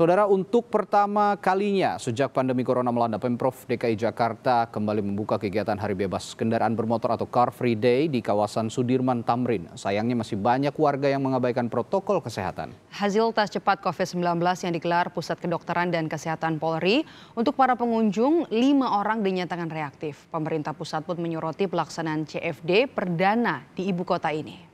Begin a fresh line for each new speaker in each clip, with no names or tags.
Saudara, untuk pertama kalinya sejak pandemi corona melanda, Pemprov DKI Jakarta kembali membuka kegiatan Hari Bebas Kendaraan Bermotor atau Car Free Day di kawasan Sudirman Tamrin. Sayangnya masih banyak warga yang mengabaikan protokol kesehatan.
Hasil tes cepat COVID-19 yang digelar Pusat Kedokteran dan Kesehatan Polri, untuk para pengunjung, lima orang dinyatakan reaktif. Pemerintah pusat pun menyoroti pelaksanaan CFD perdana di ibu kota ini.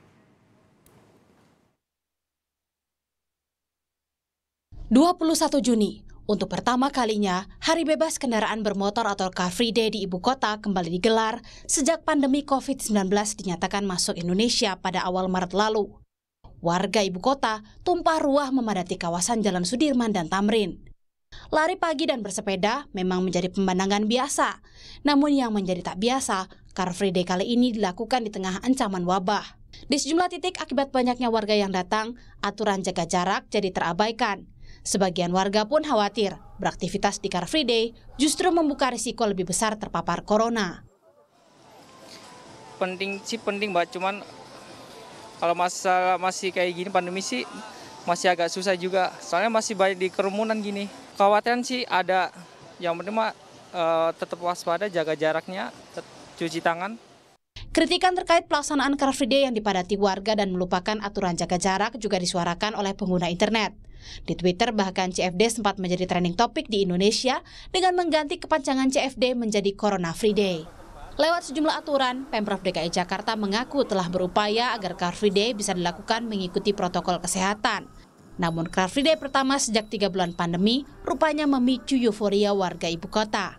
21 Juni, untuk pertama kalinya, Hari Bebas Kendaraan Bermotor atau Car Free Day di ibu kota kembali digelar sejak pandemi COVID-19 dinyatakan masuk Indonesia pada awal Maret lalu. Warga ibu kota tumpah ruah memadati kawasan Jalan Sudirman dan Tamrin. Lari pagi dan bersepeda memang menjadi pemandangan biasa. Namun yang menjadi tak biasa, Car Free Day kali ini dilakukan di tengah ancaman wabah. Di sejumlah titik akibat banyaknya warga yang datang, aturan jaga jarak jadi terabaikan. Sebagian warga pun khawatir beraktivitas di Car Free Day justru membuka risiko lebih besar terpapar corona.
Penting sih penting mbak, cuman kalau masa masih kayak gini pandemi sih masih agak susah juga. Soalnya masih banyak di kerumunan gini. Khawatiran sih ada. Yang penting mah uh, eh, tetap waspada, jaga jaraknya, cuci tangan.
Kritikan terkait pelaksanaan Car Free Day yang dipadati warga dan melupakan aturan jaga jarak juga disuarakan oleh pengguna internet. Di Twitter bahkan CFD sempat menjadi trending topik di Indonesia dengan mengganti kepanjangan CFD menjadi Corona Free Day. Lewat sejumlah aturan, Pemprov DKI Jakarta mengaku telah berupaya agar Car Free Day bisa dilakukan mengikuti protokol kesehatan. Namun Car Free Day pertama sejak tiga bulan pandemi rupanya memicu euforia warga ibu kota.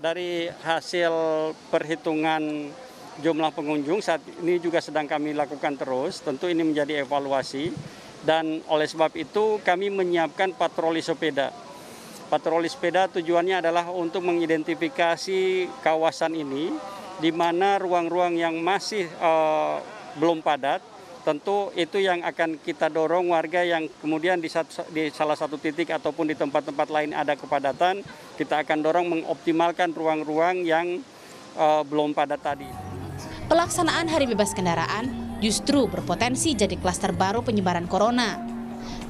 Dari hasil perhitungan jumlah pengunjung saat ini juga sedang kami lakukan terus, tentu ini menjadi evaluasi dan oleh sebab itu kami menyiapkan patroli sepeda. Patroli sepeda tujuannya adalah untuk mengidentifikasi kawasan ini di mana ruang-ruang yang masih uh, belum padat tentu itu yang akan kita dorong warga yang kemudian di, satu, di salah satu titik ataupun di tempat-tempat lain ada kepadatan, kita akan dorong mengoptimalkan ruang-ruang yang uh, belum padat tadi.
Pelaksanaan Hari Bebas Kendaraan justru berpotensi jadi klaster baru penyebaran corona.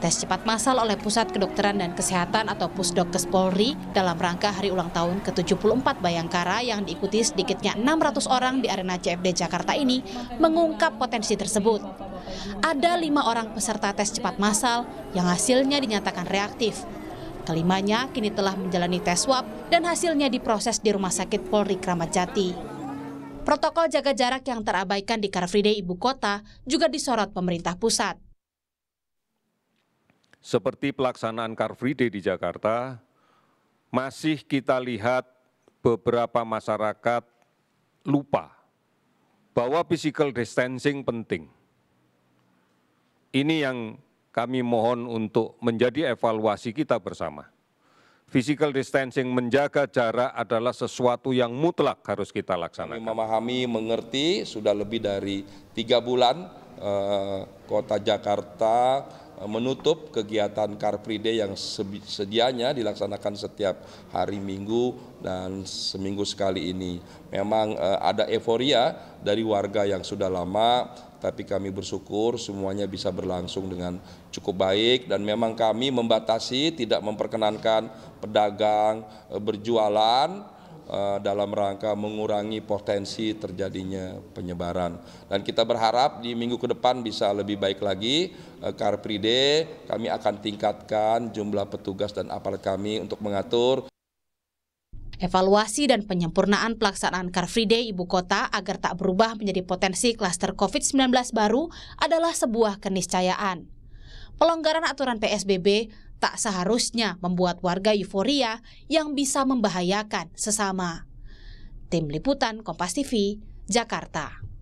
Tes cepat massal oleh Pusat Kedokteran dan Kesehatan atau Pusdokkes Polri dalam rangka hari ulang tahun ke-74 Bayangkara yang diikuti sedikitnya 600 orang di arena CFD Jakarta ini mengungkap potensi tersebut. Ada lima orang peserta tes cepat massal yang hasilnya dinyatakan reaktif, Kelimanya kini telah menjalani tes swab dan hasilnya diproses di Rumah Sakit Polri Kramat Jati. Protokol jaga jarak yang terabaikan di Car Free Day ibu kota juga disorot pemerintah pusat.
Seperti pelaksanaan Car Free Day di Jakarta, masih kita lihat beberapa masyarakat lupa bahwa physical distancing penting. Ini yang kami mohon untuk menjadi evaluasi kita bersama physical distancing menjaga jarak adalah sesuatu yang mutlak harus kita laksanakan. Kami memahami, mengerti sudah lebih dari tiga bulan eh, kota Jakarta eh, menutup kegiatan Car Free Day yang sedianya dilaksanakan setiap hari Minggu dan seminggu sekali ini. Memang eh, ada euforia dari warga yang sudah lama tapi kami bersyukur semuanya bisa berlangsung dengan cukup baik dan memang kami membatasi tidak memperkenankan pedagang eh, berjualan eh, dalam rangka mengurangi potensi terjadinya penyebaran. Dan kita berharap di minggu ke depan bisa lebih baik lagi. Eh, Car Free Day kami akan tingkatkan jumlah petugas dan aparat kami untuk mengatur
Evaluasi dan penyempurnaan pelaksanaan Car Free Day ibu kota agar tak berubah menjadi potensi klaster COVID-19 baru adalah sebuah keniscayaan. Pelonggaran aturan PSBB tak seharusnya membuat warga euforia yang bisa membahayakan sesama. Tim Liputan Kompas TV, Jakarta.